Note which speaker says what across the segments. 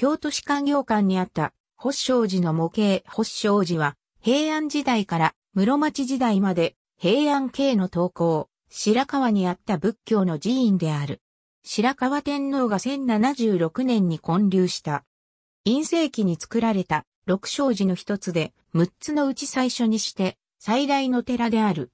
Speaker 1: 京都市官業館にあった発祥寺の模型発祥寺は平安時代から室町時代まで平安系の東高、白川にあった仏教の寺院である。白川天皇が1076年に建立した。陰世紀に作られた六章寺の一つで、六つのうち最初にして最大の寺である。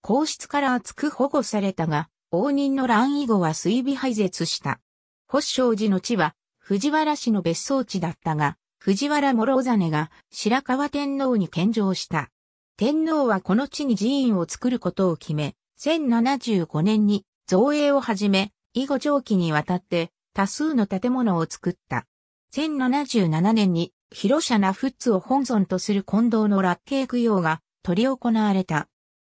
Speaker 1: 皇室から厚く保護されたが、応仁の乱以後は水尾廃絶した。発祥寺の地は藤原氏の別荘地だったが、藤原諸真が白河天皇に献上した。天皇はこの地に寺院を作ることを決め、1075年に造営を始め、以後上記にわたって多数の建物を作った。1077年に広社なッツを本尊とする近藤の落慶供養が執り行われた。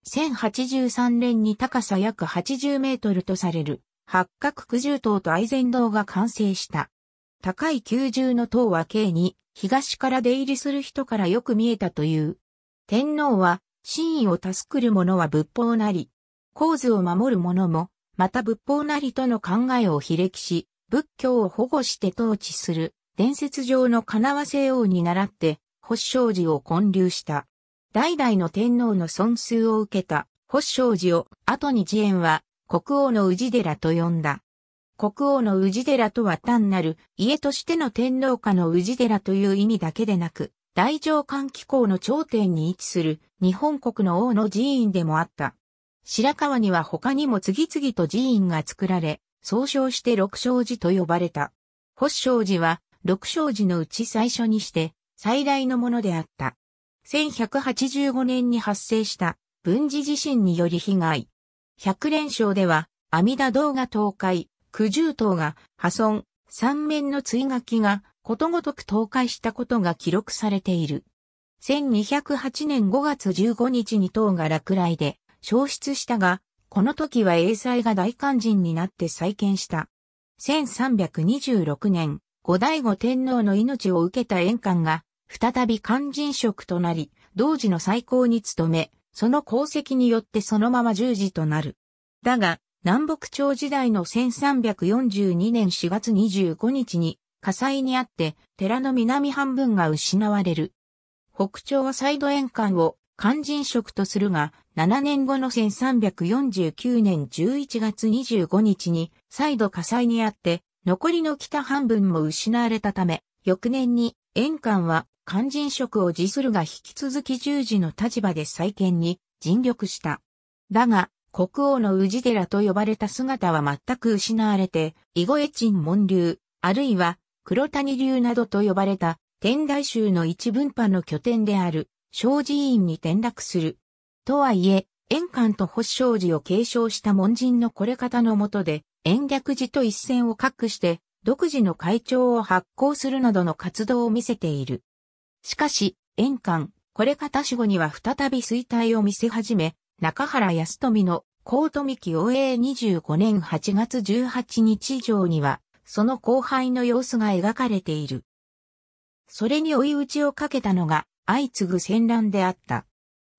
Speaker 1: 1083年に高さ約80メートルとされる八角九十塔と愛禅堂が完成した。高い九重の塔は計に、東から出入りする人からよく見えたという。天皇は、真意を助くる者は仏法なり、構図を守る者も、また仏法なりとの考えを非歴し、仏教を保護して統治する、伝説上の叶わせ王に倣って、保証寺を建立した。代々の天皇の損数を受けた、保証寺を、後に慈円は、国王の氏寺と呼んだ。国王の氏寺とは単なる家としての天皇家の氏寺という意味だけでなく、大乗間機構の頂点に位置する日本国の王の寺院でもあった。白川には他にも次々と寺院が作られ、総称して六章寺と呼ばれた。北章寺は六章寺のうち最初にして最大のものであった。1185年に発生した文治地震により被害。百連勝では阿弥陀堂が倒壊、九十頭が破損、三面の追垣がことごとく倒壊したことが記録されている。1208年5月15日に頭が落雷で消失したが、この時は英才が大肝心になって再建した。1326年、後醍醐天皇の命を受けた円官が、再び肝心職となり、同時の最高に務め、その功績によってそのまま十字となる。だが、南北朝時代の1342年4月25日に火災にあって寺の南半分が失われる。北朝はサイド沿岸を肝心職とするが、7年後の1349年11月25日に再度火災にあって残りの北半分も失われたため、翌年に沿岸は肝心職を辞するが引き続き十字の立場で再建に尽力した。だが、国王の氏寺と呼ばれた姿は全く失われて、イゴエチン門流、あるいは黒谷流などと呼ばれた天台宗の一分派の拠点である、正寺院に転落する。とはいえ、円環と保正寺を継承した門人のこれ方の下で、円逆寺と一線を画して、独自の会長を発行するなどの活動を見せている。しかし、円環、これ方死後には再び衰退を見せ始め、中原康富のコートミキ応永25年8月18日以上には、その後輩の様子が描かれている。それに追い打ちをかけたのが、相次ぐ戦乱であった。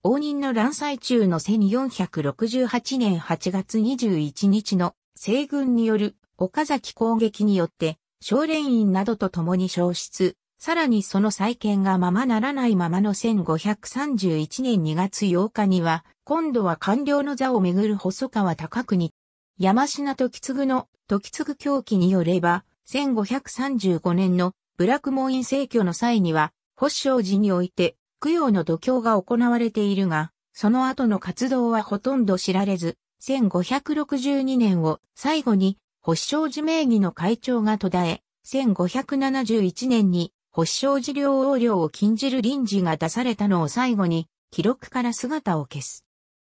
Speaker 1: 応仁の乱災中の1468年8月21日の西軍による岡崎攻撃によって、少連院などと共に消失、さらにその再建がままならないままの1531年2月8日には、今度は官僚の座をめぐる細川高国、山品時継の時継狂気によれば、1535年の部落門院政挙の際には、保証寺において供養の度胸が行われているが、その後の活動はほとんど知られず、1562年を最後に、保証寺名義の会長が途絶え、1571年に保証事業横領を禁じる臨時が出されたのを最後に、記録から姿を消す。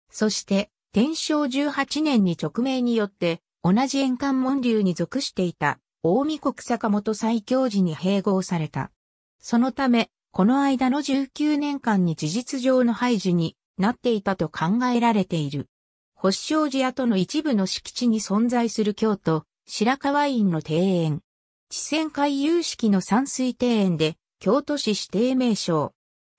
Speaker 1: そして、天正18年に直命によって、同じ円環門流に属していた、大見国坂本最強寺に併合された。そのため、この間の19年間に事実上の廃寺になっていたと考えられている。保証寺跡の一部の敷地に存在する京都、白河院の庭園、地仙海有式の山水庭園で、京都市指定名称。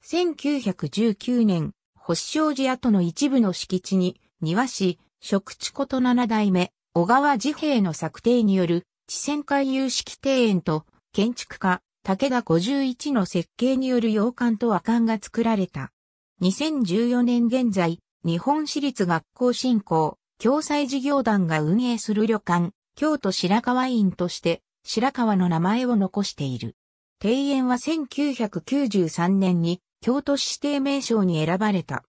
Speaker 1: 1919年、星商寺跡の一部の敷地に、庭師、食地こと七代目、小川治兵の策定による、地仙海有式庭園と、建築家、武田51の設計による洋館と和館が作られた。2014年現在、日本私立学校振興、共済事業団が運営する旅館、京都白川院として、白川の名前を残している。庭園は1993年に京都市指定名称に選ばれた。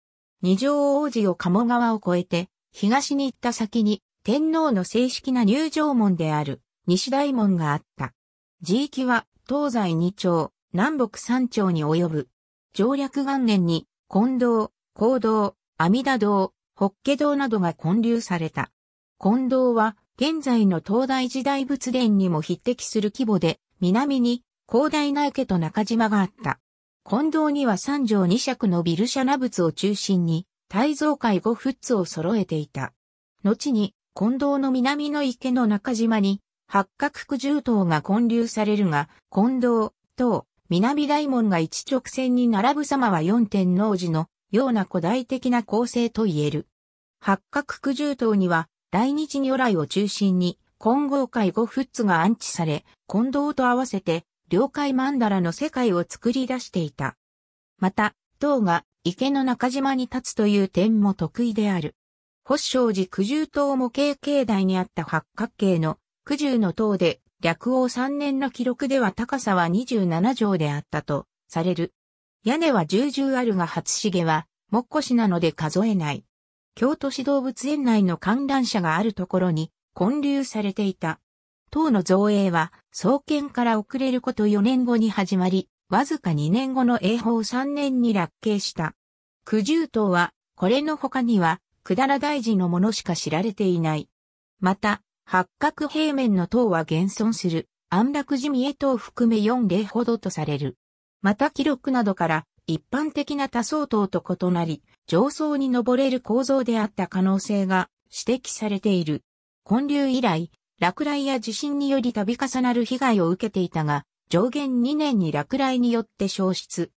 Speaker 1: 二条王子を鴨川を越えて、東に行った先に、天皇の正式な入場門である、西大門があった。地域は、東西二丁、南北三丁に及ぶ。上略元年に、近道、高道、阿弥陀道、法華道などが建立された。近道は、現在の東大時代仏殿にも匹敵する規模で、南に広大な池と中島があった。近道には三条二尺のビルシャナ仏を中心に、大蔵界五仏を揃えていた。後に、近道の南の池の中島に、八角九十頭が混流されるが、近道、等、南大門が一直線に並ぶ様は四天王寺のような古代的な構成と言える。八角九十頭には、大日如来を中心に、金剛界五仏が安置され、近藤と合わせて、領海曼荼羅の世界を作り出していた。また、塔が池の中島に立つという点も得意である。法生寺九十塔模型境内にあった八角形の九十の塔で、略王三年の記録では高さは27畳であったとされる。屋根は重々あるが初茂は、もっこしなので数えない。京都市動物園内の観覧車があるところに混流されていた。塔の造営は創建から遅れること4年後に始まり、わずか2年後の永法3年に落慶した。九十塔は、これの他には、だら大事のものしか知られていない。また、八角平面の塔は現存する安楽寺見重塔含め4例ほどとされる。また記録などから、一般的な多層塔と異なり、上層に登れる構造であった可能性が指摘されている。建立以来、落雷や地震により度重なる被害を受けていたが、上限2年に落雷によって消失。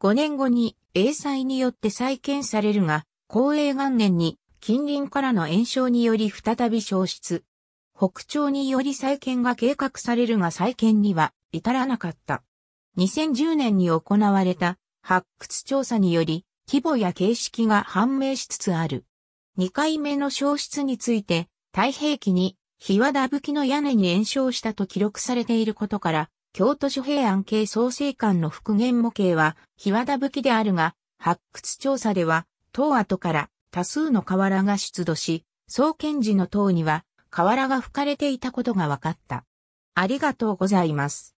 Speaker 1: 5年後に英災によって再建されるが、公営元年に近隣からの炎症により再び消失。北朝により再建が計画されるが再建には至らなかった。2010年に行われた発掘調査により、規模や形式が判明しつつある。2回目の消失について、太平記に、日和田きの屋根に炎症したと記録されていることから、京都諸平安系創生館の復元模型は、日和田きであるが、発掘調査では、塔後から多数の瓦が出土し、創建時の塔には、瓦が吹かれていたことが分かった。ありがとうございます。